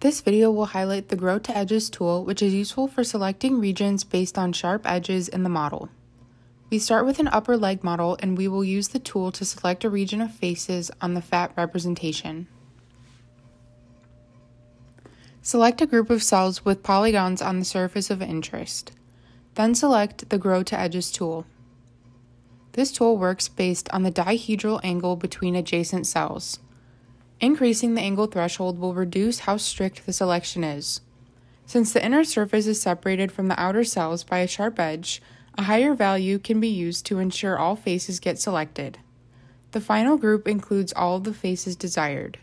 This video will highlight the Grow to Edges tool, which is useful for selecting regions based on sharp edges in the model. We start with an upper leg model and we will use the tool to select a region of faces on the fat representation. Select a group of cells with polygons on the surface of interest. Then select the Grow to Edges tool. This tool works based on the dihedral angle between adjacent cells. Increasing the angle threshold will reduce how strict the selection is. Since the inner surface is separated from the outer cells by a sharp edge, a higher value can be used to ensure all faces get selected. The final group includes all of the faces desired.